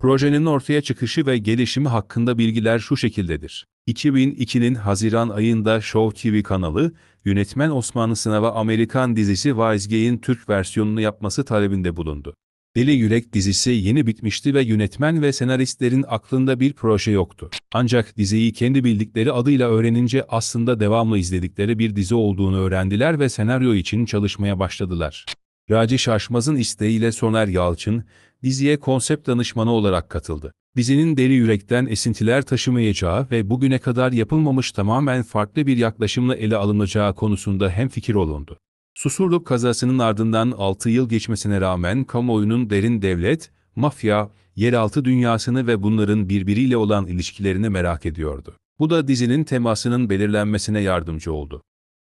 Projenin ortaya çıkışı ve gelişimi hakkında bilgiler şu şekildedir. 2002'nin Haziran ayında Show TV kanalı, yönetmen Osmanlı Sınav'a Amerikan dizisi Vazgeyin Türk versiyonunu yapması talebinde bulundu. Deli Yürek dizisi yeni bitmişti ve yönetmen ve senaristlerin aklında bir proje yoktu. Ancak diziyi kendi bildikleri adıyla öğrenince aslında devamlı izledikleri bir dizi olduğunu öğrendiler ve senaryo için çalışmaya başladılar. Raci Şaşmaz'ın isteğiyle Soner Yalçın, diziye konsept danışmanı olarak katıldı. Dizinin deri yürekten esintiler taşımayacağı ve bugüne kadar yapılmamış tamamen farklı bir yaklaşımla ele alınacağı konusunda hem fikir olundu. Susurluk kazasının ardından 6 yıl geçmesine rağmen kamuoyunun derin devlet, mafya, yeraltı dünyasını ve bunların birbiriyle olan ilişkilerini merak ediyordu. Bu da dizinin temasının belirlenmesine yardımcı oldu.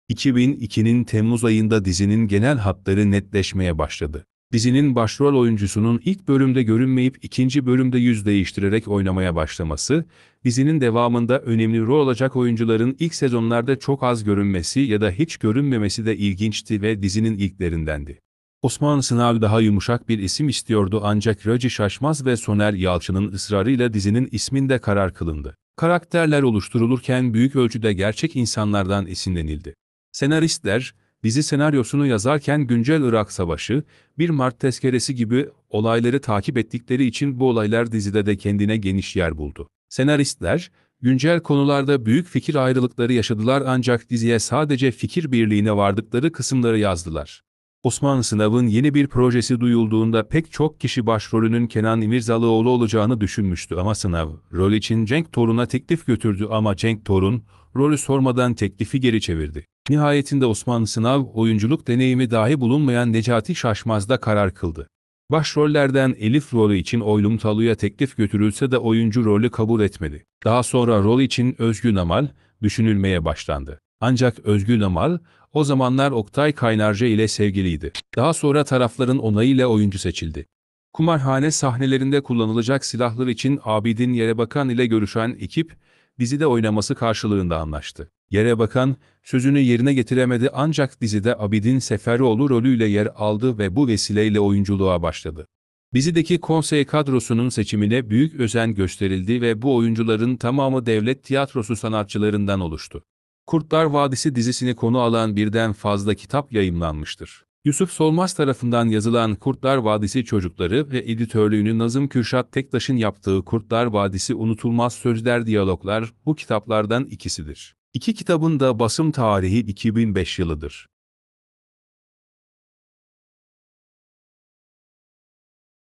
2002'nin Temmuz ayında dizinin genel hatları netleşmeye başladı dizinin başrol oyuncusunun ilk bölümde görünmeyip ikinci bölümde yüz değiştirerek oynamaya başlaması, dizinin devamında önemli rol olacak oyuncuların ilk sezonlarda çok az görünmesi ya da hiç görünmemesi de ilginçti ve dizinin ilklerindendi. Osman Sınav daha yumuşak bir isim istiyordu ancak Raci Şaşmaz ve Soner Yalçın'ın ısrarıyla dizinin isminde karar kılındı. Karakterler oluşturulurken büyük ölçüde gerçek insanlardan esinlenildi. Senaristler, dizi senaryosunu yazarken güncel Irak Savaşı, 1 Mart tezkeresi gibi olayları takip ettikleri için bu olaylar dizide de kendine geniş yer buldu. Senaristler, güncel konularda büyük fikir ayrılıkları yaşadılar ancak diziye sadece fikir birliğine vardıkları kısımları yazdılar. Osman Sınav'ın yeni bir projesi duyulduğunda pek çok kişi başrolünün Kenan İmirzalıoğlu olacağını düşünmüştü ama Sınav, rol için Cenk Torun'a teklif götürdü ama Cenk Torun, rolü sormadan teklifi geri çevirdi. Nihayetinde Osmanlı sınav oyunculuk deneyimi dahi bulunmayan Necati Şaşmaz'da karar kıldı. Başrollerden Elif rolü için Oylum Talu'ya teklif götürülse de oyuncu rolü kabul etmedi. Daha sonra rol için Özgün Amal düşünülmeye başlandı. Ancak Özgün Amal o zamanlar Oktay Kaynarca ile sevgiliydi. Daha sonra tarafların onayıyla oyuncu seçildi. Kumarhane sahnelerinde kullanılacak silahlar için Abidin Yerebakan ile görüşen ekip, dizide oynaması karşılığında anlaştı. Yere bakan, sözünü yerine getiremedi ancak dizide Abidin Seferoğlu rolüyle yer aldı ve bu vesileyle oyunculuğa başladı. Dizideki konsey kadrosunun seçimine büyük özen gösterildi ve bu oyuncuların tamamı devlet tiyatrosu sanatçılarından oluştu. Kurtlar Vadisi dizisini konu alan birden fazla kitap yayımlanmıştır. Yusuf Solmaz tarafından yazılan Kurtlar Vadisi Çocukları ve editörlüğünü Nazım Kürşat Tektaş'ın yaptığı Kurtlar Vadisi Unutulmaz Sözler Diyaloglar bu kitaplardan ikisidir. İki kitabın da basım tarihi 2005 yılıdır.